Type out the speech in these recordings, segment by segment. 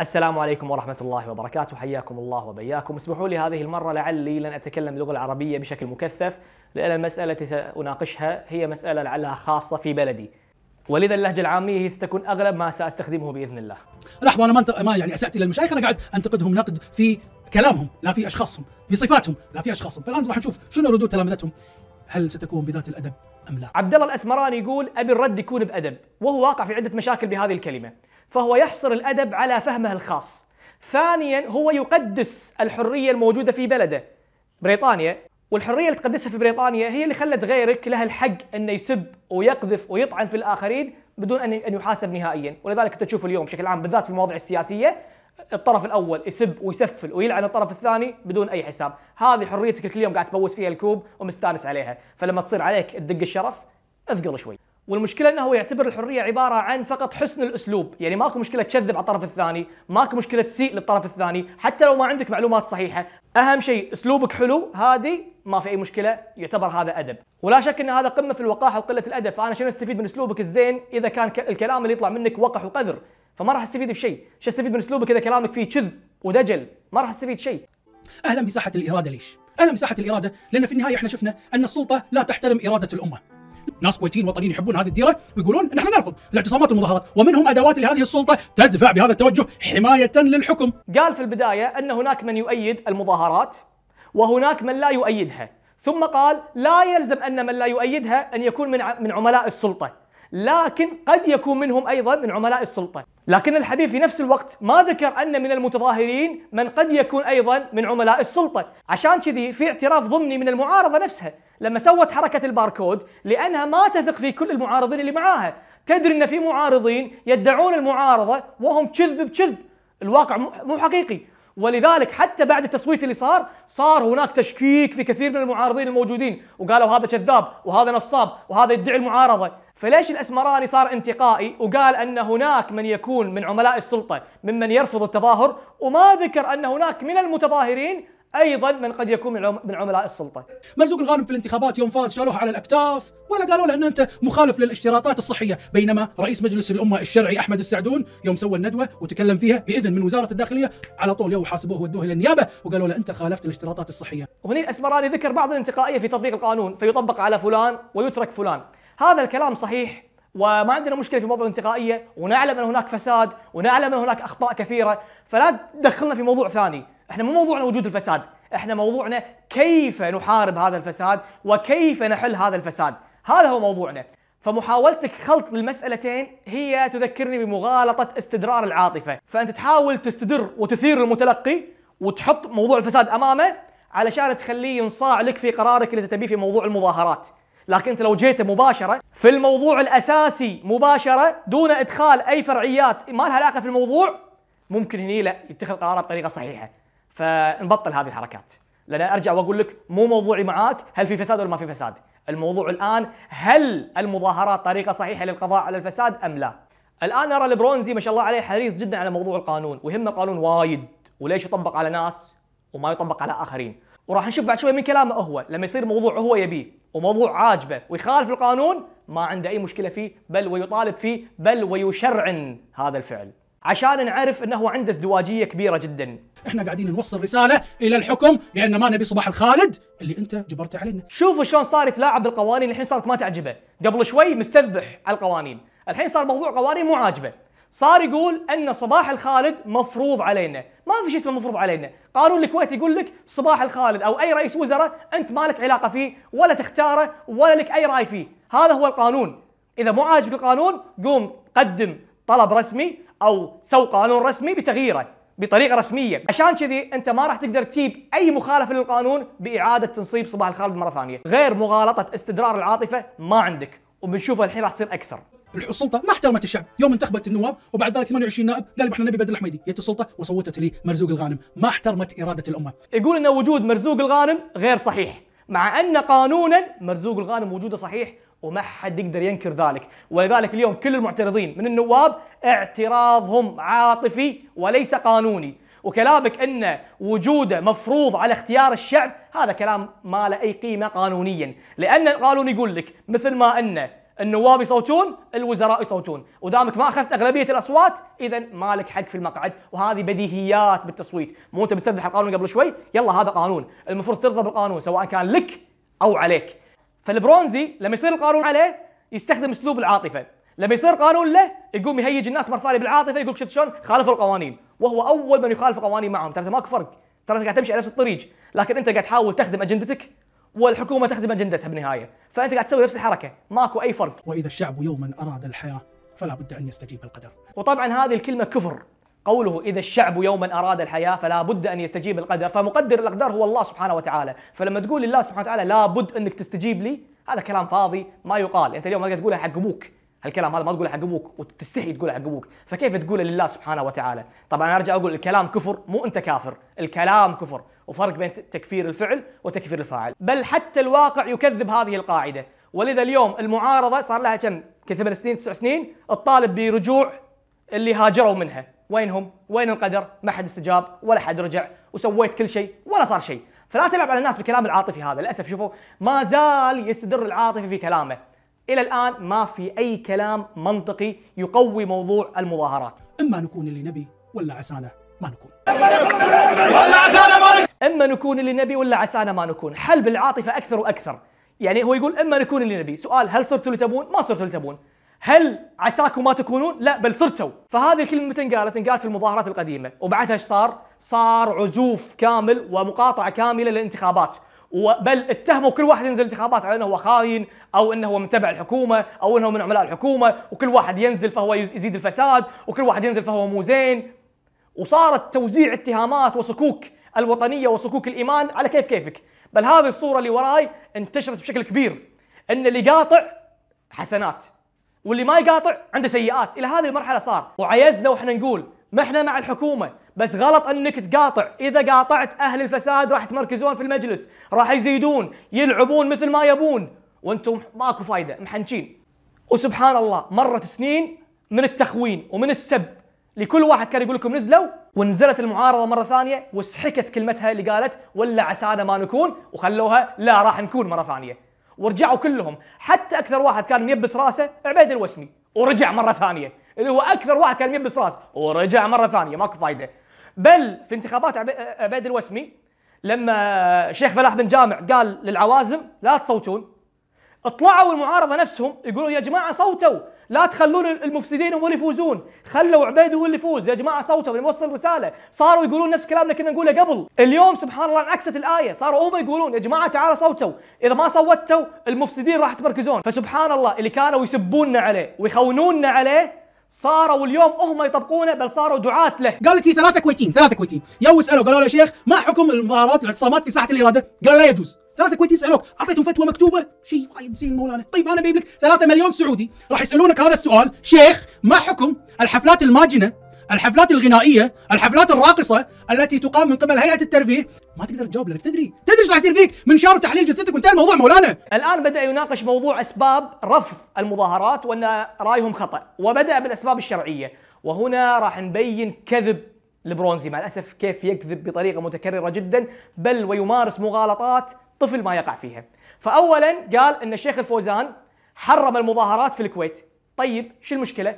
السلام عليكم ورحمة الله وبركاته حياكم الله وبياكم اسمحوا لي هذه المرة لعلي لن أتكلم اللغة العربية بشكل مكثف لأن المسألة التي سأناقشها هي مسألة لعلها خاصة في بلدي ولذا اللهجه العاميه هي ستكون اغلب ما ساستخدمه باذن الله. لحظه انا ما, انت... ما يعني اسات الى المشايخ انا قاعد انتقدهم نقد في كلامهم لا في اشخاصهم، في صفاتهم لا في اشخاصهم، فالان راح نشوف شنو ردود تلامذتهم هل ستكون بذات الادب ام لا؟ عبد الله الاسمراني يقول ابي الرد يكون بادب وهو واقع في عده مشاكل بهذه الكلمه. فهو يحصر الأدب على فهمه الخاص ثانيا هو يقدس الحرية الموجودة في بلده بريطانيا والحريه اللي تقدسها في بريطانيا هي اللي خلت غيرك له الحق انه يسب ويقذف ويطعن في الاخرين بدون ان ان يحاسب نهائيا، ولذلك انت تشوف اليوم بشكل عام بالذات في المواضيع السياسيه الطرف الاول يسب ويسفل ويلعن الطرف الثاني بدون اي حساب، هذه حريتك كل يوم قاعد تبوس فيها الكوب ومستانس عليها، فلما تصير عليك تدق الشرف اثقل شوي. والمشكله انه هو يعتبر الحريه عباره عن فقط حسن الاسلوب، يعني ماكو مشكله تكذب على الطرف الثاني، ماكو مشكله تسيء للطرف الثاني، حتى لو ما عندك معلومات صحيحه، اهم شيء اسلوبك حلو، هادي، ما في اي مشكله، يعتبر هذا ادب، ولا شك ان هذا قمه في الوقاحه وقله الادب، فانا شنو استفيد من اسلوبك الزين اذا كان الكلام اللي يطلع منك وقح وقذر، فما راح استفيد بشيء، شو استفيد من اسلوبك اذا كلامك فيه كذب ودجل، ما راح استفيد شيء. اهلا بساحه الاراده ليش؟ اهلا بساحه الاراده لان في النهايه احنا شفنا ان السلطه لا تحترم اراده الامه. ناس كويتيين وطنيين يحبون هذه الديره ويقولون نحن نرفض الاعتصامات والمظاهرات ومنهم ادوات لهذه السلطه تدفع بهذا التوجه حمايه للحكم. قال في البدايه ان هناك من يؤيد المظاهرات وهناك من لا يؤيدها، ثم قال لا يلزم ان من لا يؤيدها ان يكون من من عملاء السلطه، لكن قد يكون منهم ايضا من عملاء السلطه، لكن الحبيب في نفس الوقت ما ذكر ان من المتظاهرين من قد يكون ايضا من عملاء السلطه، عشان كذي في اعتراف ضمني من المعارضه نفسها، لما سوت حركه الباركود لانها ما تثق في كل المعارضين اللي معاها تدري ان في معارضين يدعون المعارضه وهم كذب بكذب الواقع مو حقيقي ولذلك حتى بعد التصويت اللي صار صار هناك تشكيك في كثير من المعارضين الموجودين وقالوا هذا كذاب وهذا نصاب وهذا يدعي المعارضه فليش الاسمراني صار انتقائي وقال ان هناك من يكون من عملاء السلطه ممن يرفض التظاهر وما ذكر ان هناك من المتظاهرين ايضا من قد يكون من عملاء السلطه. مرزوق الغانم في الانتخابات يوم فاز شالوه على الاكتاف ولا قالوا له ان انت مخالف للاشتراطات الصحيه، بينما رئيس مجلس الامه الشرعي احمد السعدون يوم سوى الندوه وتكلم فيها باذن من وزاره الداخليه على طول يوم حاسبوه ودوه الى النيابه وقالوا له انت خالفت الاشتراطات الصحيه. وهني الاسمراني ذكر بعض الانتقائيه في تطبيق القانون فيطبق على فلان ويترك فلان. هذا الكلام صحيح وما عندنا مشكله في موضوع الانتقائيه ونعلم ان هناك فساد ونعلم ان هناك اخطاء كثيره فلا تدخلنا في موضوع ثاني احنا مو موضوعنا وجود الفساد احنا موضوعنا كيف نحارب هذا الفساد وكيف نحل هذا الفساد هذا هو موضوعنا فمحاولتك خلط المسألتين هي تذكرني بمغالطة استدرار العاطفة فأنت تحاول تستدر وتثير المتلقي وتحط موضوع الفساد أمامه علشان تخليه ينصاع لك في قرارك اللي تتبيه في موضوع المظاهرات لكن انت لو جيت مباشره في الموضوع الاساسي مباشره دون ادخال اي فرعيات ما لها علاقه في الموضوع ممكن هني لا يتخذ قرار بطريقه صحيحه فنبطل هذه الحركات لان ارجع واقول لك مو موضوعي معاك هل في فساد ولا ما في فساد الموضوع الان هل المظاهرات طريقه صحيحه للقضاء على الفساد ام لا الان نرى البرونزي ما شاء الله عليه حريص جدا على موضوع القانون ويهمه القانون وايد وليش يطبق على ناس وما يطبق على اخرين وراح نشوف بعد شوي من كلامه هو لما يصير موضوع هو يبيه وموضوع عاجبه ويخالف القانون ما عنده اي مشكله فيه بل ويطالب فيه بل ويشرعن هذا الفعل عشان نعرف انه عنده ازدواجيه كبيره جدا. احنا قاعدين نوصل رساله الى الحكم بان ما نبي صباح الخالد اللي انت جبرته علينا. شوفوا شلون صار يتلاعب بالقوانين الحين صارت ما تعجبه، قبل شوي مستذبح على القوانين، الحين صار موضوع قوانين مو عاجبه. صار يقول ان صباح الخالد مفروض علينا، ما في شيء اسمه مفروض علينا، قانون الكويت يقول لك صباح الخالد او اي رئيس وزراء انت ما لك علاقه فيه ولا تختاره ولا لك اي راي فيه، هذا هو القانون. اذا مو عاجبك القانون قوم قدم طلب رسمي او سوى قانون رسمي بتغييره بطريقه رسميه عشان كذي انت ما راح تقدر تجيب اي مخالفه للقانون باعاده تنصيب صباح الخالد مره ثانيه غير مغالطه استدرار العاطفه ما عندك وبنشوفها الحين راح تصير اكثر السلطه ما احترمت الشعب، يوم انتخبت النواب وبعد ذلك 28 نائب قال احنا نبي بدر الحميدي، جت السلطه وصوتت لي مرزوق الغانم، ما احترمت اراده الامه. يقول ان وجود مرزوق الغانم غير صحيح، مع ان قانونا مرزوق الغانم وجوده صحيح وما حد يقدر ينكر ذلك ولذلك اليوم كل المعترضين من النواب اعتراضهم عاطفي وليس قانوني وكلامك ان وجوده مفروض على اختيار الشعب هذا كلام ما له اي قيمه قانونيا لان القانون يقول لك مثل ما ان النواب يصوتون الوزراء يصوتون ودامك ما اخذت اغلبيه الاصوات اذا مالك حق في المقعد وهذه بديهيات بالتصويت مو انت مستذبح القانون قبل شوي يلا هذا قانون المفروض ترضى بالقانون سواء كان لك او عليك فالبرونزي لما يصير القانون عليه يستخدم اسلوب العاطفه لما يصير قانون له يقوم يهيج الناس مره ثانيه بالعاطفه يقول شفت شلون خالفوا القوانين وهو اول من يخالف القوانين معهم ترى ماكو فرق ترى انت قاعد تمشي على نفس الطريق لكن انت قاعد تحاول تخدم اجندتك والحكومه تخدم اجندتها بالنهايه فانت قاعد تسوي نفس الحركه ماكو اي فرق واذا الشعب يوما اراد الحياه فلا بد ان يستجيب القدر وطبعا هذه الكلمه كفر قوله إذا الشعب يوما أراد الحياة فلا بد أن يستجيب القدر فمقدر الأقدار هو الله سبحانه وتعالى فلما تقول لله سبحانه وتعالى لا بد أنك تستجيب لي هذا كلام فاضي ما يقال أنت اليوم ما تقولها حق أبوك هالكلام هذا ما تقوله حق ابوك وتستحي تقوله حق ابوك، فكيف تقوله لله سبحانه وتعالى؟ طبعا ارجع اقول الكلام كفر مو انت كافر، الكلام كفر، وفرق بين تكفير الفعل وتكفير الفاعل، بل حتى الواقع يكذب هذه القاعده، ولذا اليوم المعارضه صار لها كم؟ كثمان سنين تسع سنين، الطالب برجوع اللي هاجروا منها، وينهم وين القدر ما حد استجاب ولا حد رجع وسويت كل شيء ولا صار شيء فلا تلعب على الناس بالكلام العاطفي هذا للاسف شوفوا ما زال يستدر العاطفي في كلامه الى الان ما في اي كلام منطقي يقوي موضوع المظاهرات اما نكون اللي نبي ولا عسانا ما نكون ولا عسانا ما نكون اما نكون اللي نبي ولا عسانا ما نكون حل بالعاطفه اكثر واكثر يعني هو يقول اما نكون اللي نبي سؤال هل صرتوا اللي تبون ما صرتوا اللي تبون هل عساكم ما تكونون؟ لا بل صرتوا، فهذه الكلمة متى انقالت؟ انقالت في المظاهرات القديمة، وبعدها ايش صار؟ صار عزوف كامل ومقاطعة كاملة للانتخابات، بل اتهموا كل واحد ينزل انتخابات على انه هو خاين او انه هو متبع الحكومه او انه من عملاء الحكومه وكل واحد ينزل فهو يزيد الفساد وكل واحد ينزل فهو مو زين وصارت توزيع اتهامات وصكوك الوطنيه وصكوك الايمان على كيف كيفك بل هذه الصوره اللي وراي انتشرت بشكل كبير ان اللي قاطع حسنات واللي ما يقاطع عنده سيئات الى هذه المرحله صار وعيزنا واحنا نقول ما احنا مع الحكومه بس غلط انك تقاطع اذا قاطعت اهل الفساد راح يتمركزون في المجلس راح يزيدون يلعبون مثل ما يبون وانتم ماكو فايده محنشين وسبحان الله مرت سنين من التخوين ومن السب لكل واحد كان يقول لكم نزلوا ونزلت المعارضه مره ثانيه وسحكت كلمتها اللي قالت ولا عسانا ما نكون وخلوها لا راح نكون مره ثانيه ورجعوا كلهم حتى اكثر واحد كان ميبس راسه عبيد الوسمي ورجع مره ثانيه اللي هو اكثر واحد كان ميبس راسه ورجع مره ثانيه ماكو فايده بل في انتخابات عبيد الوسمي لما الشيخ فلاح بن جامع قال للعوازم لا تصوتون اطلعوا المعارضه نفسهم يقولون يا جماعه صوتوا لا تخلون المفسدين هم اللي يفوزون خلوا عبيد هو اللي يفوز يا جماعه صوتوا نوصل رساله صاروا يقولون نفس كلامنا كنا نقوله قبل اليوم سبحان الله انعكست الايه صاروا هم يقولون يا جماعه تعالوا صوتوا اذا ما صوتوا المفسدين راح تمركزون، فسبحان الله اللي كانوا يسبوننا عليه ويخونوننا عليه صاروا اليوم هم يطبقونه بل صاروا دعاة له قالت لي ثلاثة كويتيين ثلاثة كويتيين يو سألوا قالوا له يا شيخ ما حكم المظاهرات والاعتصامات في ساحة الإرادة قال لا يجوز ثلاثة كويتيين سألوك أعطيتهم فتوى مكتوبة شيء وايد زين مولانا طيب أنا بجيب لك ثلاثة مليون سعودي راح يسألونك هذا السؤال شيخ ما حكم الحفلات الماجنة الحفلات الغنائيه، الحفلات الراقصه التي تقام من قبل هيئه الترفيه ما تقدر تجاوب لانك تدري، تدري ايش راح يصير فيك؟ من شهر تحليل جثتك وانتهى الموضوع مولانا. الان بدا يناقش موضوع اسباب رفض المظاهرات وان رايهم خطا، وبدا بالاسباب الشرعيه، وهنا راح نبين كذب البرونزي مع الاسف كيف يكذب بطريقه متكرره جدا بل ويمارس مغالطات طفل ما يقع فيها. فاولا قال ان الشيخ الفوزان حرم المظاهرات في الكويت. طيب شو المشكله؟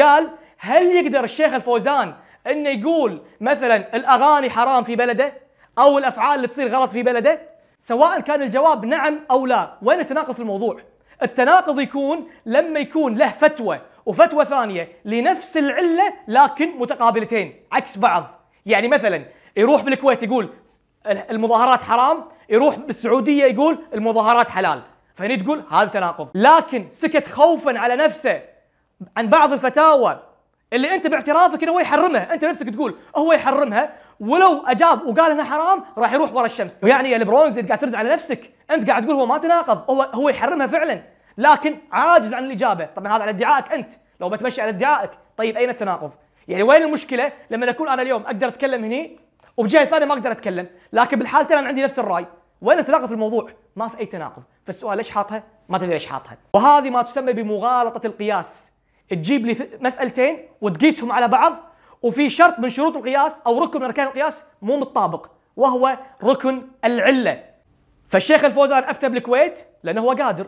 قال هل يقدر الشيخ الفوزان انه يقول مثلا الاغاني حرام في بلده او الافعال اللي تصير غلط في بلده سواء كان الجواب نعم او لا وين التناقض في الموضوع التناقض يكون لما يكون له فتوى وفتوى ثانيه لنفس العله لكن متقابلتين عكس بعض يعني مثلا يروح بالكويت يقول المظاهرات حرام يروح بالسعوديه يقول المظاهرات حلال فهني تقول هذا تناقض لكن سكت خوفا على نفسه عن بعض الفتاوى اللي انت باعترافك انه هو يحرمها انت نفسك تقول هو يحرمها ولو اجاب وقال انها حرام راح يروح ورا الشمس ويعني يا البرونز انت قاعد ترد على نفسك انت قاعد تقول هو ما تناقض هو هو يحرمها فعلا لكن عاجز عن الاجابه طبعا هذا على ادعائك انت لو بتمشي على ادعائك طيب اين التناقض يعني وين المشكله لما اكون انا اليوم اقدر اتكلم هني وبجهه ثانيه ما اقدر اتكلم لكن بالحالتين انا عندي نفس الراي وين التناقض في الموضوع ما في اي تناقض فالسؤال ليش حاطها ما تدري ليش حاطها وهذه ما تسمى بمغالطه القياس تجيب لي مسألتين وتقيسهم على بعض وفي شرط من شروط القياس أو ركن من أركان القياس مو متطابق وهو ركن العلة فالشيخ الفوزان أفتى بالكويت لأنه هو قادر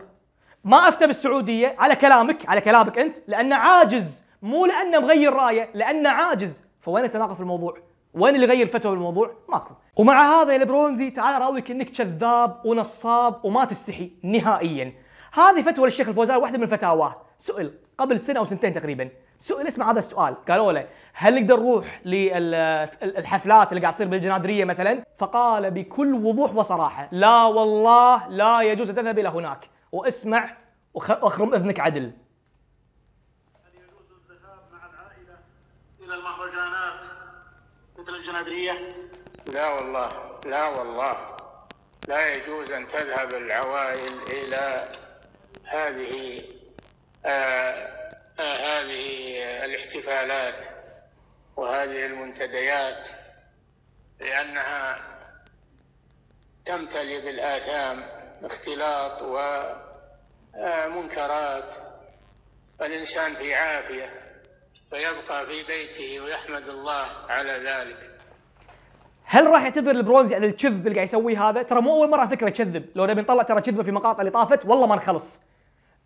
ما أفتى بالسعودية على كلامك على كلامك أنت لأنه عاجز مو لأنه مغير رايه لأنه عاجز فوين التناقض في الموضوع؟ وين اللي غير فتوى بالموضوع؟ ماكو. ومع هذا يا البرونزي تعال راويك انك كذاب ونصاب وما تستحي نهائيا. هذه فتوى للشيخ الفوزان واحده من فتاواه. سئل قبل سنه او سنتين تقريبا سئل اسمع هذا السؤال قالوا له هل نقدر نروح للحفلات اللي قاعد تصير بالجنادريه مثلا فقال بكل وضوح وصراحه لا والله لا يجوز ان تذهب الى هناك واسمع واخرم اذنك عدل هل يجوز الذهاب مع العائله الى المهرجانات مثل الجنادريه لا والله لا والله لا يجوز ان تذهب العوائل الى هذه آه، آه، هذه الاحتفالات وهذه المنتديات لأنها تمتلئ بالآثام اختلاط ومنكرات آه، فالإنسان في عافية فيبقى في بيته ويحمد الله على ذلك هل راح يعتذر البرونزي عن الكذب اللي قاعد يسويه هذا؟ ترى مو اول مره فكره يكذب، لو نبي نطلع ترى كذبه في مقاطع اللي طافت والله ما نخلص.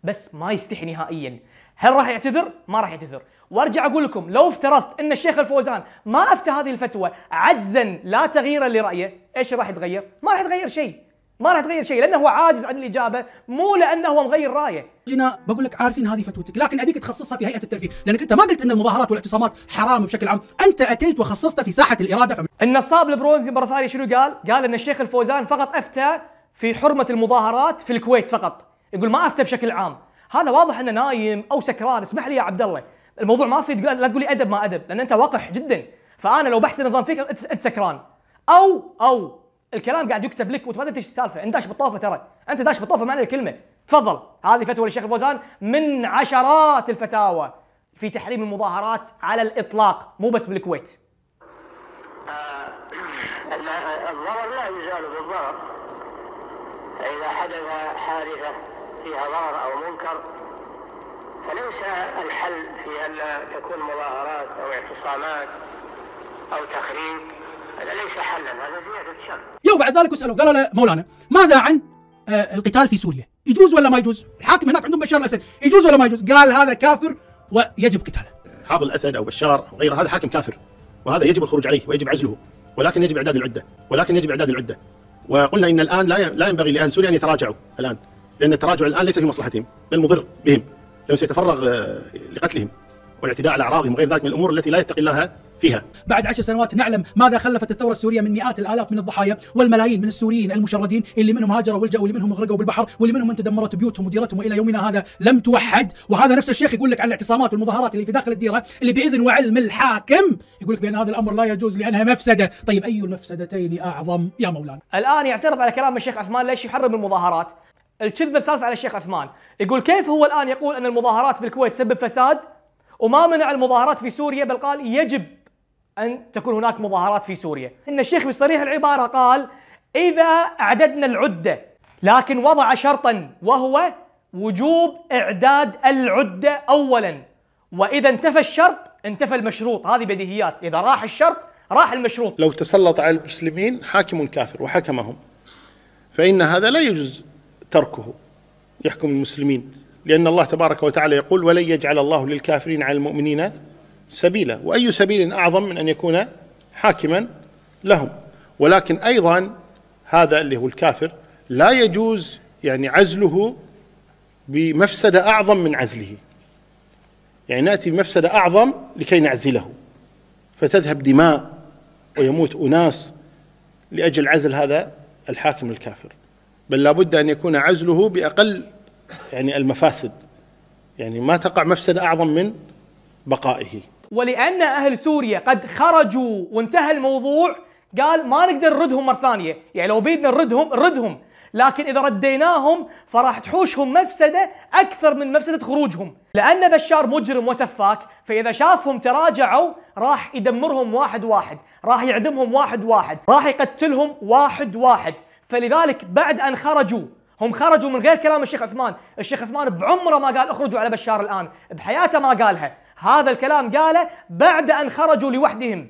بس ما يستحي نهائيا هل راح يعتذر؟ ما راح يعتذر وارجع اقول لكم لو افترضت ان الشيخ الفوزان ما افتى هذه الفتوى عجزا لا تغييرا لرايه، ايش راح يتغير؟ ما راح يتغير شيء. ما راح يتغير شيء لانه هو عاجز عن الاجابه مو لانه هو مغير رايه. جينا بقول لك عارفين هذه فتوتك لكن ابيك تخصصها في هيئه الترفيه، لانك انت ما قلت ان المظاهرات والاعتصامات حرام بشكل عام، انت اتيت وخصصتها في ساحه الاراده فم... النصاب البرونزي مره ثانيه شنو قال؟ قال ان الشيخ الفوزان فقط افتى في حرمه المظاهرات في الكويت فقط. يقول ما افتى بشكل عام هذا واضح انه نايم او سكران اسمح لي يا عبد الله الموضوع ما في تقول لا تقول لي ادب ما ادب لان انت وقح جدا فانا لو بحسن نظام فيك انت سكران او او الكلام قاعد يكتب لك وانت ما تدري ايش السالفه انت داش بالطوفه ترى انت داش بالطوفه معنى الكلمه تفضل هذه فتوى للشيخ الفوزان من عشرات الفتاوى في تحريم المظاهرات على الاطلاق مو بس بالكويت آه، الضرر لا يزال بالضرر اذا حدث حادثه فيها ضرر أو منكر فليس الحل في أن تكون مظاهرات أو اعتصامات أو تخريب هذا ليس حلا هذا زيادة شر يوم بعد ذلك سألوا قالوا له مولانا ماذا عن آه، القتال في سوريا يجوز ولا ما يجوز الحاكم هناك عندهم بشار الأسد يجوز ولا ما يجوز قال هذا كافر ويجب قتاله حافظ الأسد أو بشار أو غيره هذا حاكم كافر وهذا يجب الخروج عليه ويجب عزله ولكن يجب إعداد العدة ولكن يجب إعداد العدة وقلنا إن الآن لا ينبغي لأهل سوريا أن يتراجعوا الآن لأن التراجع الآن ليس في مصلحتهم بل مضر بهم لأنه سيتفرغ آه، لقتلهم والاعتداء على أعراضهم وغير ذلك من الأمور التي لا يتقي الله فيها بعد عشر سنوات نعلم ماذا خلفت الثورة السورية من مئات الآلاف من الضحايا والملايين من السوريين المشردين اللي منهم هاجروا والجأوا واللي منهم غرقوا بالبحر واللي منهم من تدمرت بيوتهم وديرتهم وإلى يومنا هذا لم توحد وهذا نفس الشيخ يقول لك عن الاعتصامات والمظاهرات اللي في داخل الديرة اللي بإذن وعلم الحاكم يقول لك بأن هذا الأمر لا يجوز لأنها مفسدة طيب أي المفسدتين أعظم يا مولانا الآن يعترض على كلام الشيخ عثمان ليش يحرم المظاهرات الكذبه الثالثه على الشيخ عثمان يقول كيف هو الان يقول ان المظاهرات في الكويت تسبب فساد وما منع المظاهرات في سوريا بل قال يجب ان تكون هناك مظاهرات في سوريا ان الشيخ بصريح العباره قال اذا اعددنا العده لكن وضع شرطا وهو وجوب اعداد العده اولا واذا انتفى الشرط انتفى المشروط هذه بديهيات اذا راح الشرط راح المشروط لو تسلط على المسلمين حاكم كافر وحكمهم فان هذا لا يجوز تركه يحكم المسلمين لأن الله تبارك وتعالى يقول ولن يجعل الله للكافرين على المؤمنين سبيلا وأي سبيل أعظم من أن يكون حاكما لهم ولكن أيضا هذا اللي هو الكافر لا يجوز يعني عزله بمفسدة أعظم من عزله يعني نأتي بمفسدة أعظم لكي نعزله فتذهب دماء ويموت أناس لأجل عزل هذا الحاكم الكافر بل لابد أن يكون عزله بأقل يعني المفاسد يعني ما تقع مفسدة أعظم من بقائه ولأن أهل سوريا قد خرجوا وانتهى الموضوع قال ما نقدر نردهم مرة ثانية يعني لو بيدنا نردهم نردهم لكن إذا رديناهم فراح تحوشهم مفسدة أكثر من مفسدة خروجهم لأن بشار مجرم وسفاك فإذا شافهم تراجعوا راح يدمرهم واحد واحد راح يعدمهم واحد واحد راح يقتلهم واحد واحد فلذلك بعد ان خرجوا هم خرجوا من غير كلام الشيخ عثمان، الشيخ عثمان بعمره ما قال اخرجوا على بشار الان، بحياته ما قالها، هذا الكلام قاله بعد ان خرجوا لوحدهم.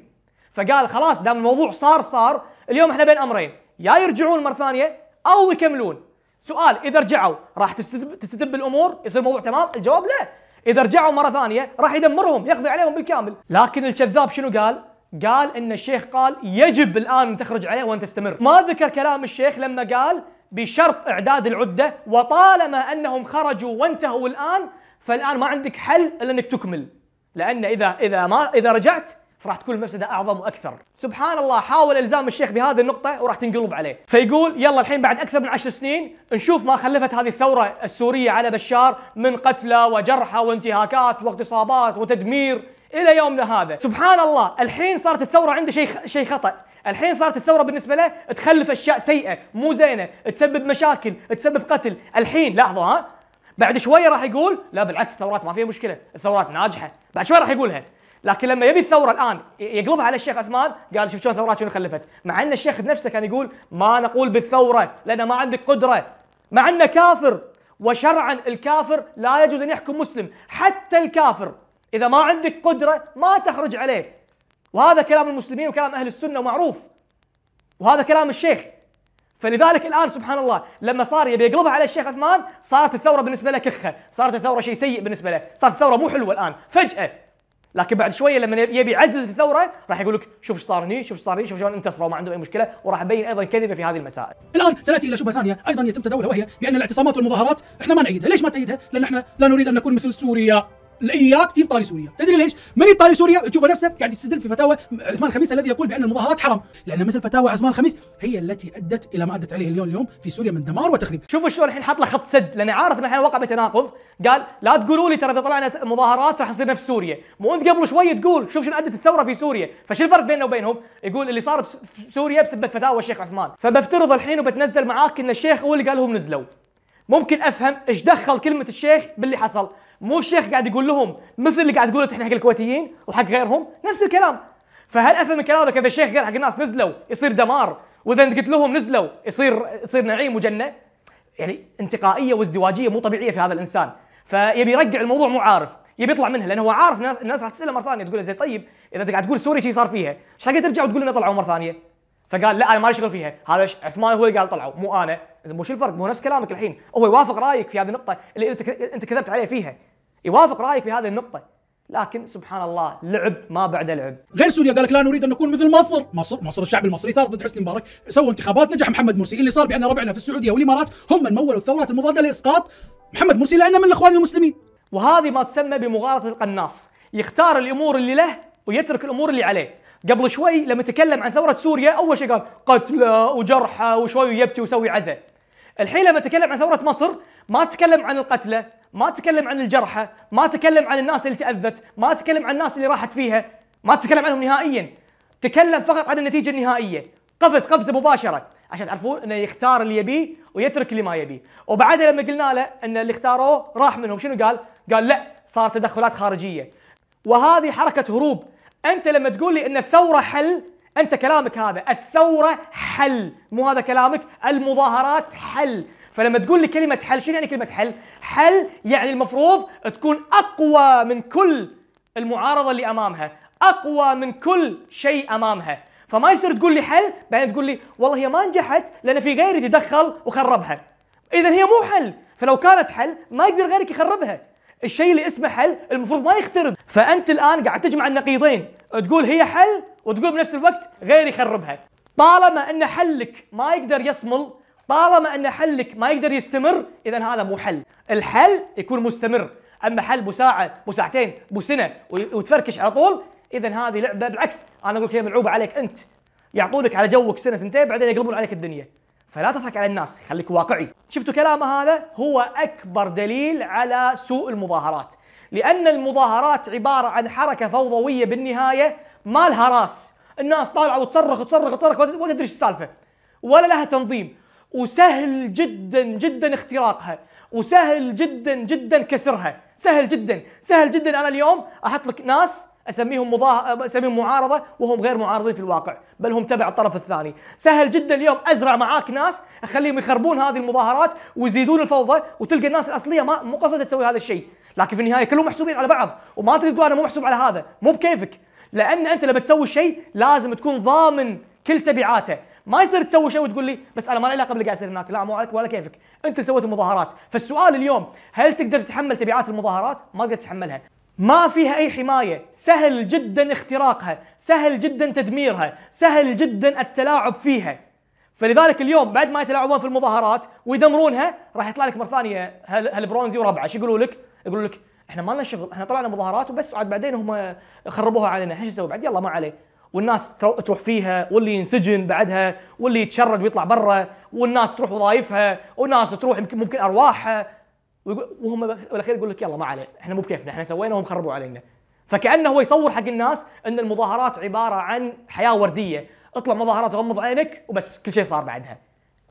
فقال خلاص دام الموضوع صار صار، اليوم احنا بين امرين، يا يرجعون مره ثانيه او يكملون. سؤال اذا رجعوا راح تستتب الامور يصير الموضوع تمام؟ الجواب لا، اذا رجعوا مره ثانيه راح يدمرهم، يقضي عليهم بالكامل، لكن الكذاب شنو قال؟ قال ان الشيخ قال يجب الان ان تخرج عليه وان تستمر ما ذكر كلام الشيخ لما قال بشرط اعداد العده وطالما انهم خرجوا وانتهوا الان فالان ما عندك حل الا انك تكمل لان اذا اذا ما اذا رجعت فراح تكون المفسده اعظم واكثر. سبحان الله حاول الزام الشيخ بهذه النقطه وراح تنقلب عليه، فيقول يلا الحين بعد اكثر من عشر سنين نشوف ما خلفت هذه الثوره السوريه على بشار من قتلى وجرحى وانتهاكات واغتصابات وتدمير الى يومنا هذا سبحان الله الحين صارت الثوره عنده شيء شيء خطا الحين صارت الثوره بالنسبه له تخلف اشياء سيئه مو زينه تسبب مشاكل تسبب قتل الحين لاحظوا ها بعد شوي راح يقول لا بالعكس الثورات ما فيها مشكله الثورات ناجحه بعد شوي راح يقولها لكن لما يبي الثوره الان يقلبها على الشيخ عثمان قال شوف شلون الثورات شنو خلفت مع ان الشيخ نفسه كان يقول ما نقول بالثوره لان ما عندك قدره مع انه كافر وشرعا الكافر لا يجوز ان يحكم مسلم حتى الكافر إذا ما عندك قدرة ما تخرج عليه وهذا كلام المسلمين وكلام أهل السنة ومعروف وهذا كلام الشيخ فلذلك الآن سبحان الله لما صار يبي يقلبها على الشيخ عثمان صارت الثورة بالنسبة له كخة صارت الثورة شيء سيء بالنسبة له صارت الثورة مو حلوة الآن فجأة لكن بعد شويه لما يبي يعزز الثوره راح يقول لك شوف ايش صار هني شوف ايش صار هني شوف شلون انتصروا وما عندهم اي مشكله وراح ابين ايضا كذبه في هذه المسائل. الان سناتي الى شبهه ثانيه ايضا يتم تداولها وهي بان الاعتصامات والمظاهرات احنا ما نعيدها، ليش ما تعيدها؟ لان احنا لا نريد ان نكون مثل سوريا. اياك تجيب طاري سوريا، تدري ليش؟ من يطاري سوريا تشوف نفسه قاعد يستدل في فتاوى عثمان الخميس الذي يقول بان المظاهرات حرام، لان مثل فتاوى عثمان الخميس هي التي ادت الى ما ادت عليه اليوم اليوم في سوريا من دمار وتخريب. شوفوا شلون الحين حاط له خط سد لان عارف ان الحين وقع بتناقض، قال لا تقولوا لي ترى اذا طلعنا مظاهرات راح يصير نفس سوريا، مو انت قبل شوي تقول شوف شنو ادت الثوره في سوريا، فشو الفرق بيننا وبينهم؟ يقول اللي صار بسوريا بسبب فتاوى الشيخ عثمان، فبفترض الحين وبتنزل معاك ان الشيخ هو اللي قال نزلوا. ممكن افهم ايش دخل كلمه الشيخ باللي حصل مو الشيخ قاعد يقول لهم مثل اللي قاعد تقوله احنا حق الكويتيين وحق غيرهم نفس الكلام فهل اثر من كلامك اذا الشيخ قال حق الناس نزلوا يصير دمار واذا انت قلت لهم نزلوا يصير يصير نعيم وجنه يعني انتقائيه وازدواجيه مو طبيعيه في هذا الانسان فيبي يرجع الموضوع مو عارف يبي يطلع منها لانه هو عارف ناس الناس راح تساله مره ثانيه تقول زين طيب اذا انت قاعد تقول سوري شي صار فيها ايش حق ترجع وتقول لنا طلعوا مره ثانيه فقال لا انا مالي شغل فيها هذا عثمان هو اللي قال طلعوا مو انا مو شو الفرق مو نفس كلامك الحين هو يوافق رايك في هذه النقطه اللي انت كذبت عليه فيها يوافق رايك في هذه النقطه لكن سبحان الله لعب ما بعد لعب غير سوريا قال لك لا نريد ان نكون مثل مصر مصر مصر الشعب المصري ثار ضد حسني مبارك سووا انتخابات نجح محمد مرسي اللي صار بان ربعنا في السعوديه والامارات هم من مولوا الثورات المضاده لاسقاط محمد مرسي لانه من الاخوان المسلمين وهذه ما تسمى بمغالطه القناص يختار الامور اللي له ويترك الامور اللي عليه قبل شوي لما تكلم عن ثوره سوريا اول شيء قال قتلى وجرحى وشوي يبتي ويسوي عزاء الحين لما تكلم عن ثوره مصر ما تكلم عن القتلى ما تكلم عن الجرحى ما تكلم عن الناس اللي تأذت ما تكلم عن الناس اللي راحت فيها ما تكلم عنهم نهائيا تكلم فقط عن النتيجة النهائية قفز قفزة مباشرة عشان تعرفون انه يختار اللي يبيه ويترك اللي ما يبيه وبعدها لما قلنا له ان اللي اختاروه راح منهم شنو قال قال لا صار تدخلات خارجية وهذه حركة هروب انت لما تقول لي ان الثورة حل انت كلامك هذا الثورة حل مو هذا كلامك المظاهرات حل فلما تقول لي كلمه حل شنو يعني كلمه حل حل يعني المفروض تكون اقوى من كل المعارضه اللي امامها اقوى من كل شيء امامها فما يصير تقول لي حل بعدين تقول لي والله هي ما نجحت لان في غيري تدخل وخربها اذا هي مو حل فلو كانت حل ما يقدر غيرك يخربها الشيء اللي اسمه حل المفروض ما يخترب فانت الان قاعد تجمع النقيضين تقول هي حل وتقول بنفس الوقت غيري يخربها طالما ان حلك ما يقدر يصمل طالما ان حلك ما يقدر يستمر اذا هذا مو حل الحل يكون مستمر اما حل بساعه بساعتين بسنه وتفركش على طول اذا هذه لعبه بالعكس انا اقول لك هي ملعوبه عليك انت يعطونك على جوك سنه سنتين بعدين يقلبون عليك الدنيا فلا تضحك على الناس خليك واقعي شفتوا كلامه هذا هو اكبر دليل على سوء المظاهرات لان المظاهرات عباره عن حركه فوضويه بالنهايه ما لها راس الناس طالعه وتصرخ وتصرخ وتصرخ ما تدري السالفه ولا لها تنظيم وسهل جدا جدا اختراقها وسهل جدا جدا كسرها سهل جدا سهل جدا انا اليوم احط لك ناس اسميهم مضا... اسميهم معارضه وهم غير معارضين في الواقع بل هم تبع الطرف الثاني سهل جدا اليوم ازرع معاك ناس اخليهم يخربون هذه المظاهرات ويزيدون الفوضى وتلقى الناس الاصليه ما مو قصدها تسوي هذا الشيء لكن في النهايه كلهم محسوبين على بعض وما تقدر تقول انا مو محسوب على هذا مو بكيفك لان انت لما تسوي شيء لازم تكون ضامن كل تبعاته ما يصير تسوي شيء وتقول لي بس انا ما لي علاقه باللي قاعد يصير هناك لا مو عليك ولا كيفك انت سويت المظاهرات فالسؤال اليوم هل تقدر تتحمل تبعات المظاهرات ما تقدر تتحملها ما فيها اي حمايه سهل جدا اختراقها سهل جدا تدميرها سهل جدا التلاعب فيها فلذلك اليوم بعد ما يتلاعبون في المظاهرات ويدمرونها راح يطلع لك مره ثانيه هالبرونزي وربعه شو يقولوا لك؟ يقولوا لك احنا ما لنا شغل احنا طلعنا مظاهرات وبس عاد بعدين هم خربوها علينا ايش نسوي بعد يلا ما عليه والناس تروح فيها واللي ينسجن بعدها واللي يتشرد ويطلع برا والناس تروح وظائفها والناس تروح يمكن ممكن ارواحها وهم بالاخير يقول لك يلا ما عليه احنا مو بكيفنا احنا سوينا وهم خربوا علينا فكانه هو يصور حق الناس ان المظاهرات عباره عن حياه ورديه اطلع مظاهرات غمض عينك وبس كل شيء صار بعدها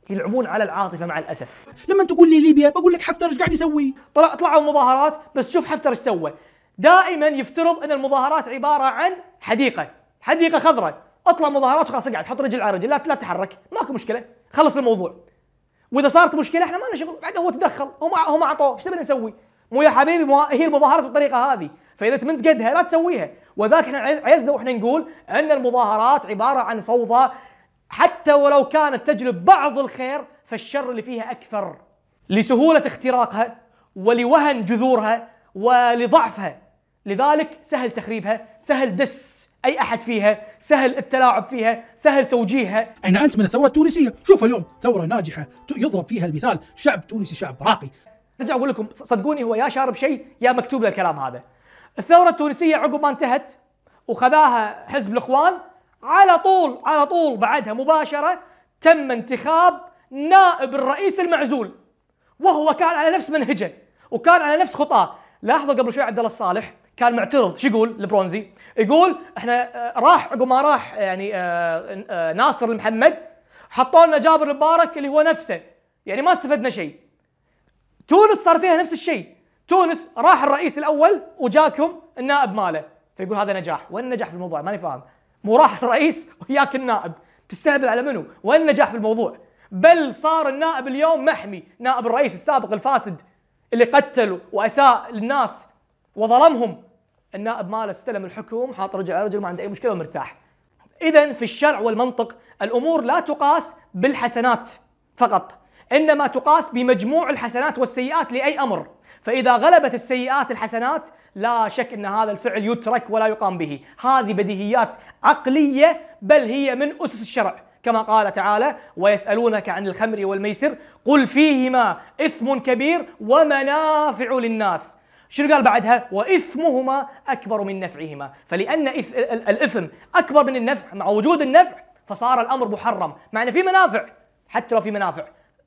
يلعبون على العاطفه مع الاسف لما تقول لي ليبيا بقول لك حفتر ايش قاعد يسوي طلع طلعوا مظاهرات بس شوف حفتر ايش سوى دائما يفترض ان المظاهرات عباره عن حديقه حديقه خضراء اطلع مظاهرات وخلاص اقعد حط رجل على رجل لا لا تتحرك ماكو مشكله خلص الموضوع واذا صارت مشكله احنا ما لنا شغل بعد هو تدخل هم هم اعطوه ايش تبي نسوي؟ مو يا حبيبي مو هي المظاهرات بالطريقه هذه فاذا تمنت قدها لا تسويها وذاك احنا عزنا واحنا نقول ان المظاهرات عباره عن فوضى حتى ولو كانت تجلب بعض الخير فالشر اللي فيها اكثر لسهوله اختراقها ولوهن جذورها ولضعفها لذلك سهل تخريبها سهل دس اي احد فيها سهل التلاعب فيها سهل توجيهها اين انت من الثوره التونسيه شوف اليوم ثوره ناجحه يضرب فيها المثال شعب تونسي شعب راقي ارجع اقول لكم صدقوني هو يا شارب شيء يا مكتوب له الكلام هذا الثوره التونسيه عقب ما انتهت وخذاها حزب الاخوان على طول على طول بعدها مباشره تم انتخاب نائب الرئيس المعزول وهو كان على نفس منهجه وكان على نفس خطاه لاحظوا قبل شوي عبد الله الصالح كان معترض شو يقول البرونزي؟ يقول احنا آه، راح عقب ما راح آه، يعني آه، ناصر المحمد حطوا لنا جابر المبارك اللي هو نفسه يعني ما استفدنا شيء. تونس صار فيها نفس الشيء، تونس راح الرئيس الاول وجاكم النائب ماله، فيقول هذا نجاح، وين النجاح في الموضوع؟ ماني فاهم. مو راح الرئيس وياك النائب، تستهبل على منو؟ وين النجاح في الموضوع؟ بل صار النائب اليوم محمي، نائب الرئيس السابق الفاسد اللي قتل واساء للناس وظلمهم النائب ماله استلم الحكم حاط رجل على رجل ما عنده اي مشكله ومرتاح اذا في الشرع والمنطق الامور لا تقاس بالحسنات فقط انما تقاس بمجموع الحسنات والسيئات لاي امر فاذا غلبت السيئات الحسنات لا شك ان هذا الفعل يترك ولا يقام به هذه بديهيات عقليه بل هي من اسس الشرع كما قال تعالى ويسألونك عن الخمر والميسر قل فيهما إثم كبير ومنافع للناس شنو قال بعدها وإثمهما أكبر من نفعهما فلأن الإثم أكبر من النفع مع وجود النفع فصار الأمر محرم مع أن في منافع حتى لو في منافع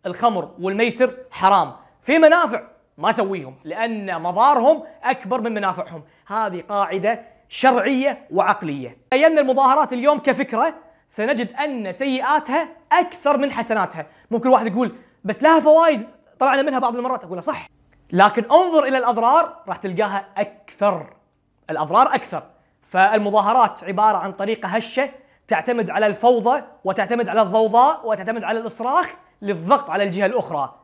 الخمر والميسر حرام في منافع ما اسويهم لأن مضارهم أكبر من منافعهم هذه قاعدة شرعية وعقلية بينا المظاهرات اليوم كفكرة سنجد أن سيئاتها أكثر من حسناتها ممكن واحد يقول بس لها فوائد طلعنا منها بعض المرات أقول صح لكن انظر الى الاضرار راح تلقاها اكثر الاضرار اكثر فالمظاهرات عباره عن طريقه هشه تعتمد على الفوضى وتعتمد على الضوضاء وتعتمد على الإصراخ للضغط على الجهة الأخرى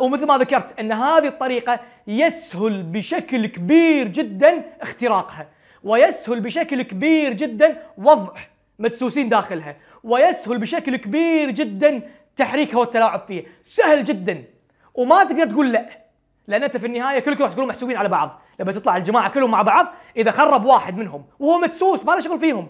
ومثل ما ذكرت أن هذه الطريقة يسهل بشكل كبير جدا اختراقها ويسهل بشكل كبير جدا وضع مدسوسين داخلها ويسهل بشكل كبير جدا تحريكها والتلاعب فيها سهل جدا وما تقدر تقول لا لان انت في النهايه كلكم راح تكونون محسوبين على بعض لما تطلع الجماعه كلهم مع بعض اذا خرب واحد منهم وهو مدسوس ما له شغل فيهم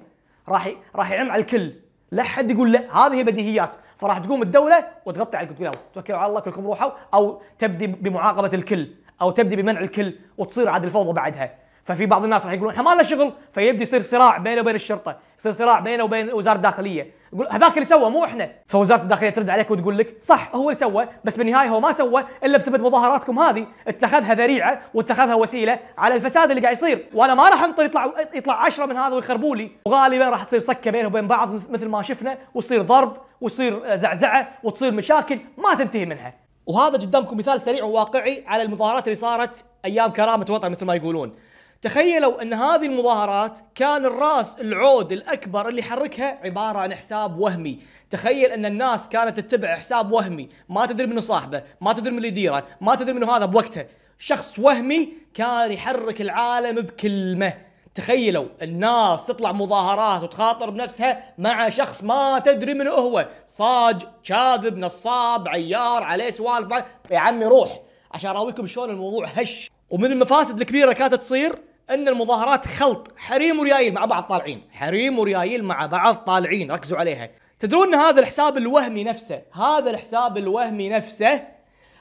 راح راح يعم على الكل لا حد يقول لا هذه بديهيات فراح تقوم الدوله وتغطي على تقول توكلوا على الله كلكم روحوا او تبدي بمعاقبه الكل او تبدي بمنع الكل وتصير عاد الفوضى بعدها ففي بعض الناس راح يقولون احنا ما لنا شغل فيبدي يصير صراع بينه وبين الشرطه، يصير صراع بينه وبين وزاره الداخليه، يقول هذاك اللي سوى مو احنا، فوزاره الداخليه ترد عليك وتقول لك صح هو اللي سوى بس بالنهايه هو ما سوى الا بسبب مظاهراتكم هذه، اتخذها ذريعه واتخذها وسيله على الفساد اللي قاعد يصير، وانا ما راح انطر يطلع يطلع 10 من هذا ويخربوا لي، وغالبا راح تصير صكه بينه وبين بعض مثل ما شفنا ويصير ضرب ويصير زعزعه وتصير مشاكل ما تنتهي منها. وهذا قدامكم مثال سريع وواقعي على المظاهرات اللي صارت ايام كرامه وطن مثل ما يقولون تخيلوا ان هذه المظاهرات كان الراس العود الاكبر اللي حركها عباره عن حساب وهمي، تخيل ان الناس كانت تتبع حساب وهمي، ما تدري منو صاحبه، ما تدري من اللي يديره، ما تدري منو هذا بوقته، شخص وهمي كان يحرك العالم بكلمه، تخيلوا الناس تطلع مظاهرات وتخاطر بنفسها مع شخص ما تدري منو هو، صاج، كاذب، نصاب، عيار، عليه سوالف، يا عمي روح، عشان اراويكم شلون الموضوع هش ومن المفاسد الكبيره كانت تصير ان المظاهرات خلط حريم وريايل مع بعض طالعين حريم وريايل مع بعض طالعين ركزوا عليها تدرون ان هذا الحساب الوهمي نفسه هذا الحساب الوهمي نفسه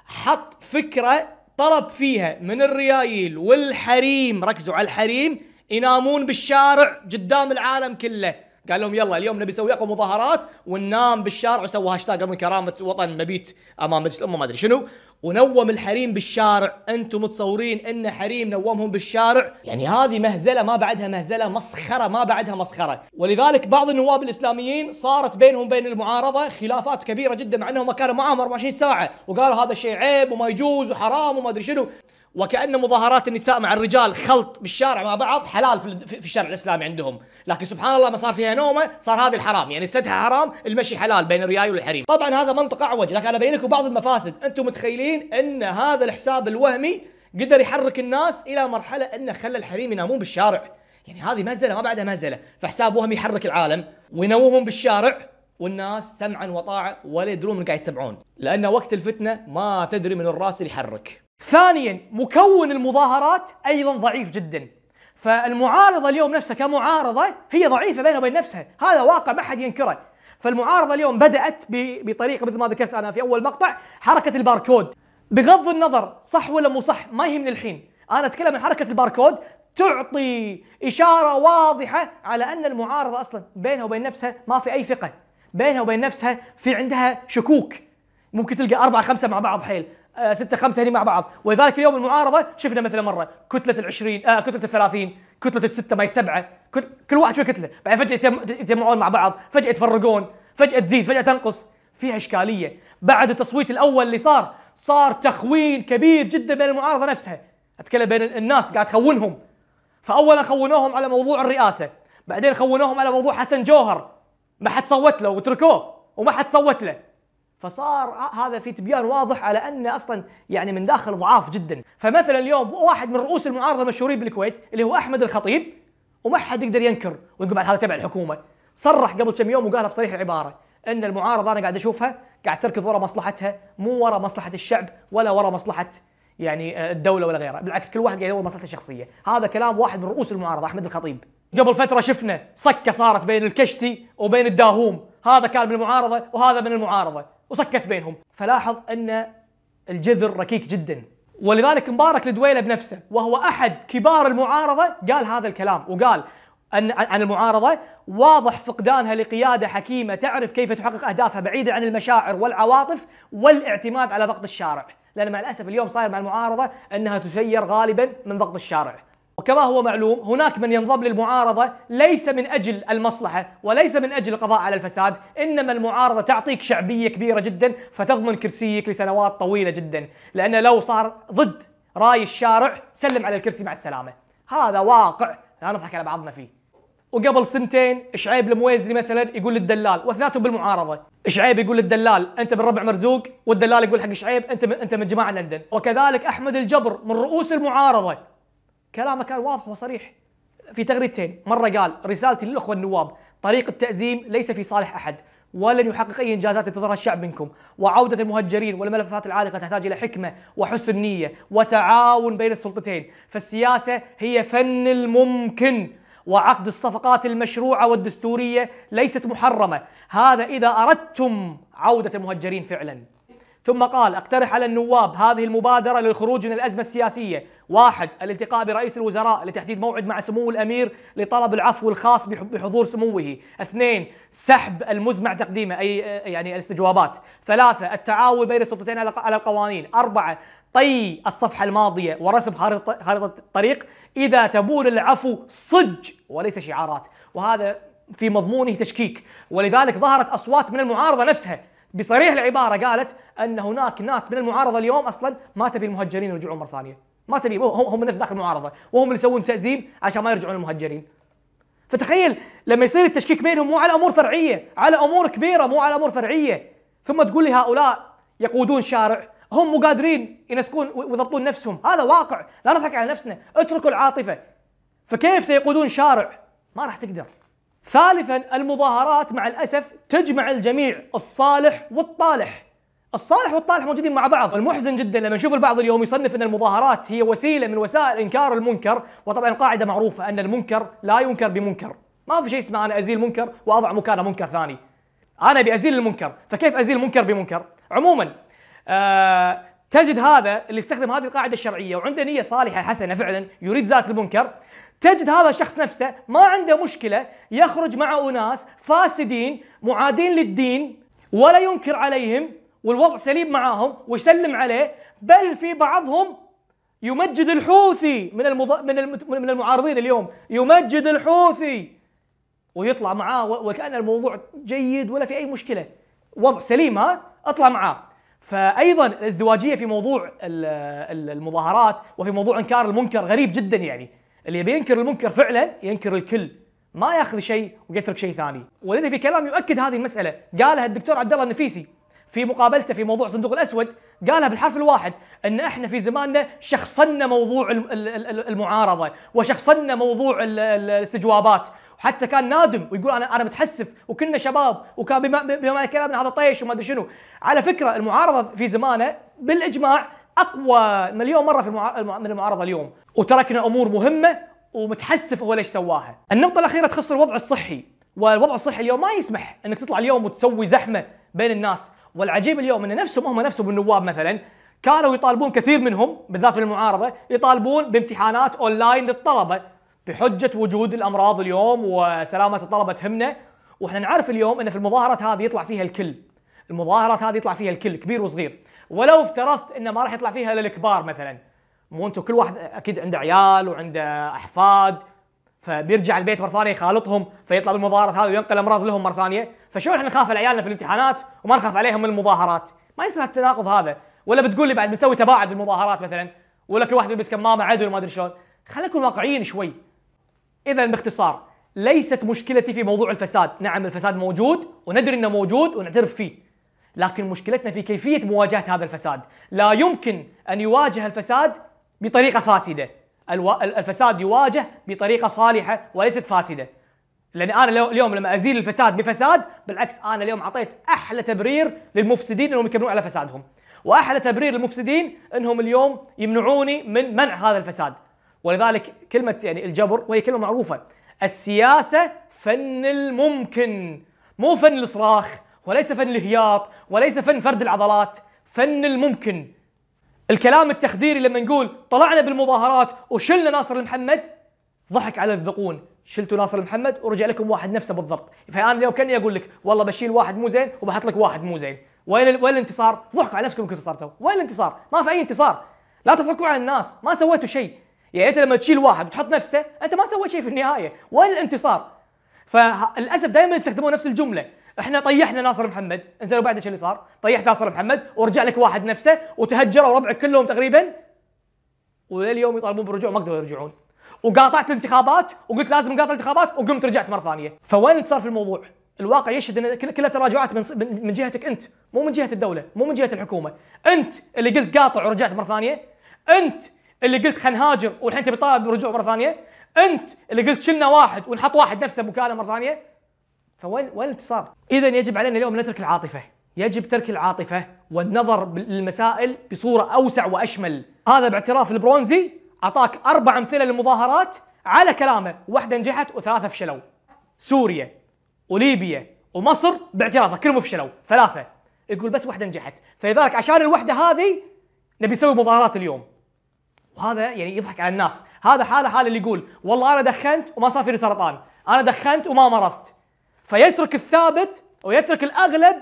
حط فكره طلب فيها من الريايل والحريم ركزوا على الحريم ينامون بالشارع قدام العالم كله قال لهم يلا اليوم نبي نسوي اقوى مظاهرات وننام بالشارع وسوى هاشتاج اظن كرامه وطن مبيت امام مجلس الامه ما ادري شنو ونوم الحريم بالشارع انتم متصورين ان حريم نومهم بالشارع يعني هذه مهزله ما بعدها مهزله مسخره ما بعدها مسخره ولذلك بعض النواب الاسلاميين صارت بينهم بين المعارضه خلافات كبيره جدا مع انهم كانوا معاهم 24 ساعه وقالوا هذا شيء عيب وما يجوز وحرام وما ادري شنو وكأن مظاهرات النساء مع الرجال خلط بالشارع مع بعض حلال في الشرع الإسلامي عندهم لكن سبحان الله ما صار فيها نومة صار هذه الحرام يعني سدها حرام المشي حلال بين الرياي والحريم طبعا هذا منطق أعوج لكن أنا بينكم بعض المفاسد أنتم متخيلين أن هذا الحساب الوهمي قدر يحرك الناس إلى مرحلة أنه خلى الحريم ينامون بالشارع يعني هذه مهزله ما بعدها مهزله، فحساب وهمي يحرك العالم وينومهم بالشارع والناس سمعا وطاعه ولا يدرون من قاعد يتبعون، لان وقت الفتنه ما تدري من الراس اللي يحرك. ثانيا مكون المظاهرات ايضا ضعيف جدا فالمعارضه اليوم نفسها كمعارضه هي ضعيفه بينها وبين نفسها هذا واقع ما حد ينكره فالمعارضه اليوم بدات بطريقه مثل ما ذكرت انا في اول مقطع حركه الباركود بغض النظر صح ولا مو صح ما يهمني الحين انا اتكلم عن حركه الباركود تعطي اشاره واضحه على ان المعارضه اصلا بينها وبين نفسها ما في اي ثقه بينها وبين نفسها في عندها شكوك ممكن تلقى أربعة خمسة مع بعض حيل آه، ستة خمسة هني مع بعض ولذلك اليوم المعارضه شفنا مثلا مره كتله العشرين آه كتله الثلاثين كتله السته ما السبعة كل واحد شوي كتله بعدين فجاه يتجمعون مع بعض فجاه يتفرقون فجاه تزيد فجاه تنقص فيها اشكاليه بعد التصويت الاول اللي صار صار تخوين كبير جدا بين المعارضه نفسها اتكلم بين الناس قاعد تخونهم فاولا خونوهم على موضوع الرئاسه بعدين خونوهم على موضوع حسن جوهر ما حد صوت له وتركوه وما حد صوت له فصار هذا في تبيان واضح على ان اصلا يعني من داخل ضعاف جدا فمثلا اليوم واحد من رؤوس المعارضه المشهورين بالكويت اللي هو احمد الخطيب وما حد يقدر ينكر ويقول بعد هذا تبع الحكومه صرح قبل كم يوم وقالها بصريح العباره ان المعارضه انا قاعد اشوفها قاعد تركض ورا مصلحتها مو ورا مصلحه الشعب ولا ورا مصلحه يعني آه، الدوله ولا غيرها بالعكس كل واحد قاعد يدور مصلحته الشخصيه هذا كلام واحد من رؤوس المعارضه احمد الخطيب قبل فتره شفنا صكه صارت بين الكشتي وبين الداهوم هذا كان من المعارضه وهذا من المعارضه وصكت بينهم فلاحظ أن الجذر ركيك جدا ولذلك مبارك لدويلة بنفسه وهو أحد كبار المعارضة قال هذا الكلام وقال أن عن المعارضة واضح فقدانها لقيادة حكيمة تعرف كيف تحقق أهدافها بعيدة عن المشاعر والعواطف والاعتماد على ضغط الشارع لأن مع الأسف اليوم صاير مع المعارضة أنها تسير غالبا من ضغط الشارع وكما هو معلوم هناك من ينضم للمعارضة ليس من أجل المصلحة وليس من أجل القضاء على الفساد إنما المعارضة تعطيك شعبية كبيرة جدا فتضمن كرسيك لسنوات طويلة جدا لأن لو صار ضد رأي الشارع سلم على الكرسي مع السلامة هذا واقع لا نضحك على بعضنا فيه وقبل سنتين شعيب المويزلي مثلا يقول للدلال واثنيناتهم بالمعارضه شعيب يقول للدلال انت من ربع مرزوق والدلال يقول حق شعيب انت من انت من جماعه لندن وكذلك احمد الجبر من رؤوس المعارضه كلامه كان واضح وصريح في تغريدتين مرة قال رسالتي للأخوة النواب طريق التأزيم ليس في صالح أحد ولن يحقق أي إنجازات ينتظرها الشعب منكم وعودة المهجرين والملفات العالقة تحتاج إلى حكمة وحسن نية وتعاون بين السلطتين فالسياسة هي فن الممكن وعقد الصفقات المشروعة والدستورية ليست محرمة هذا إذا أردتم عودة المهجرين فعلاً ثم قال اقترح على النواب هذه المبادرة للخروج من الأزمة السياسية واحد الالتقاء برئيس الوزراء لتحديد موعد مع سمو الأمير لطلب العفو الخاص بحضور سموه اثنين سحب المزمع تقديمه أي يعني الاستجوابات ثلاثة التعاون بين السلطتين على القوانين أربعة طي الصفحة الماضية ورسم خارطة, خارطة الطريق إذا تبون العفو صج وليس شعارات وهذا في مضمونه تشكيك ولذلك ظهرت أصوات من المعارضة نفسها بصريح العباره قالت ان هناك ناس من المعارضه اليوم اصلا ما تبي المهجرين يرجعون مره ثانيه ما تبي هم هم نفس داخل المعارضه وهم اللي يسوون تازيم عشان ما يرجعون المهجرين فتخيل لما يصير التشكيك بينهم مو على امور فرعيه على امور كبيره مو على امور فرعيه ثم تقول لي هؤلاء يقودون شارع هم مو قادرين ينسكون ويضبطون نفسهم هذا واقع لا نضحك على نفسنا اتركوا العاطفه فكيف سيقودون شارع ما راح تقدر ثالثا المظاهرات مع الاسف تجمع الجميع الصالح والطالح الصالح والطالح موجودين مع بعض والمحزن جدا لما نشوف البعض اليوم يصنف ان المظاهرات هي وسيله من وسائل انكار المنكر وطبعا قاعده معروفه ان المنكر لا ينكر بمنكر ما في شيء اسمه انا ازيل منكر واضع مكانه منكر ثاني انا بازيل المنكر فكيف ازيل منكر بمنكر عموما آه تجد هذا اللي يستخدم هذه القاعده الشرعيه وعنده نيه صالحه حسنه فعلا يريد ذات المنكر تجد هذا الشخص نفسه ما عنده مشكله يخرج مع اناس فاسدين معادين للدين ولا ينكر عليهم والوضع سليم معاهم ويسلم عليه بل في بعضهم يمجد الحوثي من المض... من الم... من المعارضين اليوم يمجد الحوثي ويطلع معاه وكان الموضوع جيد ولا في اي مشكله وضع سليم ها اطلع معاه فايضا الازدواجيه في موضوع المظاهرات وفي موضوع انكار المنكر غريب جدا يعني اللي يبي ينكر المنكر فعلا ينكر الكل ما ياخذ شيء ويترك شيء ثاني ولدي في كلام يؤكد هذه المساله قالها الدكتور عبد الله النفيسي في مقابلته في موضوع صندوق الاسود قالها بالحرف الواحد ان احنا في زماننا شخصنا موضوع المعارضه وشخصنا موضوع الاستجوابات وحتى كان نادم ويقول انا انا متحسف وكنا شباب وكان بما, بما كلامنا هذا طيش وما ادري شنو على فكره المعارضه في زمانه بالاجماع اقوى مليون مره في المعارضة من المعارضه اليوم وتركنا امور مهمه ومتحسف هو ليش سواها. النقطه الاخيره تخص الوضع الصحي والوضع الصحي اليوم ما يسمح انك تطلع اليوم وتسوي زحمه بين الناس والعجيب اليوم ان نفسهم هم نفسهم النواب مثلا كانوا يطالبون كثير منهم بالذات في المعارضه يطالبون بامتحانات اونلاين للطلبه بحجه وجود الامراض اليوم وسلامه الطلبه تهمنا واحنا نعرف اليوم ان في المظاهرات هذه يطلع فيها الكل المظاهرات هذه يطلع فيها الكل كبير وصغير ولو افترضت انه ما راح يطلع فيها الا الكبار مثلا مو انتم كل واحد اكيد عنده عيال وعنده احفاد فبيرجع البيت مره ثانيه يخالطهم فيطلع بالمظاهرات هذه وينقل امراض لهم مره ثانيه فشلون احنا نخاف على عيالنا في الامتحانات وما نخاف عليهم من المظاهرات ما يصير التناقض هذا ولا بتقول لي بعد بنسوي تباعد بالمظاهرات مثلا ولا كل واحد بيلبس كمامه عدل ما ادري شلون خلينا نكون واقعيين شوي اذا باختصار ليست مشكلتي في موضوع الفساد نعم الفساد موجود وندري انه موجود ونعترف فيه لكن مشكلتنا في كيفيه مواجهه هذا الفساد لا يمكن ان يواجه الفساد بطريقه فاسده الفساد يواجه بطريقه صالحه وليست فاسده لان انا اليوم لما ازيل الفساد بفساد بالعكس انا اليوم اعطيت احلى تبرير للمفسدين انهم يكملون على فسادهم واحلى تبرير للمفسدين انهم اليوم يمنعوني من منع هذا الفساد ولذلك كلمه يعني الجبر وهي كلمه معروفه السياسه فن الممكن مو فن الصراخ وليس فن الهياط وليس فن فرد العضلات فن الممكن الكلام التخديري لما نقول طلعنا بالمظاهرات وشلنا ناصر المحمد ضحك على الذقون شلتوا ناصر محمد ورجع لكم واحد نفسه بالضبط فانا اليوم كاني اقول لك والله بشيل واحد مو زين وبحط لك واحد مو زين وين وين الانتصار ضحكوا على نفسكم انتصرتوا وين الانتصار ما في اي انتصار لا تضحكوا على الناس ما سويتوا شيء يعني انت لما تشيل واحد وتحط نفسه انت ما سويت شيء في النهايه وين الانتصار فللاسف دائما يستخدمون نفس الجمله احنا طيحنا ناصر محمد انزين وبعد ايش اللي صار؟ طيحت ناصر محمد ورجع لك واحد نفسه وتهجروا ربعك كلهم تقريبا ولليوم يطالبون بالرجوع ما قدروا يرجعون وقاطعت الانتخابات وقلت لازم نقاطع الانتخابات وقمت رجعت مره ثانيه فوين صار في الموضوع؟ الواقع يشهد ان كلها تراجعات من من جهتك انت مو من جهه الدوله مو من جهه الحكومه انت اللي قلت قاطع ورجعت مره ثانيه انت اللي قلت خلينا نهاجر والحين تبي تطالب بالرجوع مره ثانيه انت اللي قلت شلنا واحد ونحط واحد نفسه مكانه مره ثانيه فوين وين الانتصار؟ اذا يجب علينا اليوم نترك العاطفه يجب ترك العاطفه والنظر للمسائل بصوره اوسع واشمل هذا باعتراف البرونزي اعطاك اربع امثله للمظاهرات على كلامه واحده نجحت وثلاثه فشلوا سوريا وليبيا ومصر باعترافه كلهم فشلوا ثلاثه يقول بس واحده نجحت فلذلك عشان الوحده هذه نبي نسوي مظاهرات اليوم وهذا يعني يضحك على الناس هذا حاله حال اللي يقول والله انا دخنت وما صار فيني سرطان انا دخنت وما مرضت فيترك الثابت ويترك الاغلب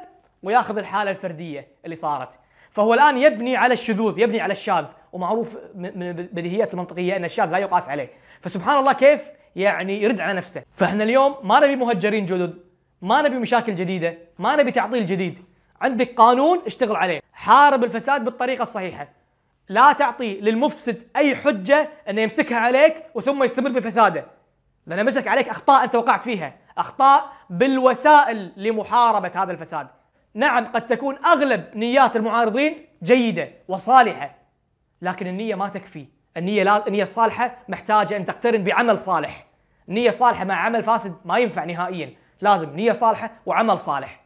وياخذ الحاله الفرديه اللي صارت فهو الان يبني على الشذوذ يبني على الشاذ ومعروف من البديهيات المنطقيه ان الشاذ لا يقاس عليه فسبحان الله كيف يعني يرد على نفسه فاحنا اليوم ما نبي مهجرين جدد ما نبي مشاكل جديده ما نبي تعطيل جديد عندك قانون اشتغل عليه حارب الفساد بالطريقه الصحيحه لا تعطي للمفسد اي حجه انه يمسكها عليك وثم يستمر بفساده لانه مسك عليك اخطاء انت وقعت فيها اخطاء بالوسائل لمحاربة هذا الفساد نعم قد تكون أغلب نيات المعارضين جيدة وصالحة لكن النية ما تكفي النية, لا... النية الصالحة محتاجة أن تقترن بعمل صالح نية صالحة مع عمل فاسد ما ينفع نهائيا لازم نية صالحة وعمل صالح